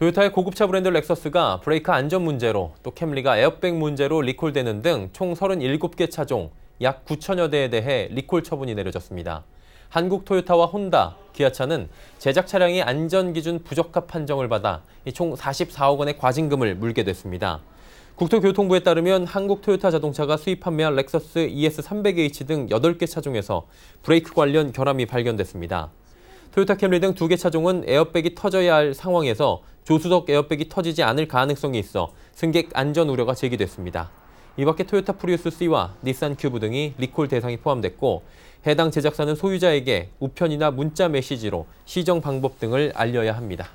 도요타의 고급차 브랜드 렉서스가 브레이크 안전 문제로 또 캠리가 에어백 문제로 리콜되는 등 총 37개 차종 약 9천여 대에 대해 리콜 처분이 내려졌습니다. 한국 토요타와 혼다, 기아차는 제작 차량이 안전 기준 부적합 판정을 받아 총 44억 원의 과징금을 물게 됐습니다. 국토교통부에 따르면 한국 토요타 자동차가 수입 판매한 렉서스 ES300H 등 8개 차종에서 브레이크 관련 결함이 발견됐습니다. 토요타 캠리 등 두 개 차종은 에어백이 터져야 할 상황에서 조수석 에어백이 터지지 않을 가능성이 있어 승객 안전 우려가 제기됐습니다. 이 밖에 토요타 프리우스 C와 닛산 큐브 등이 리콜 대상이 포함됐고 해당 제작사는 소유자에게 우편이나 문자 메시지로 시정 방법 등을 알려야 합니다.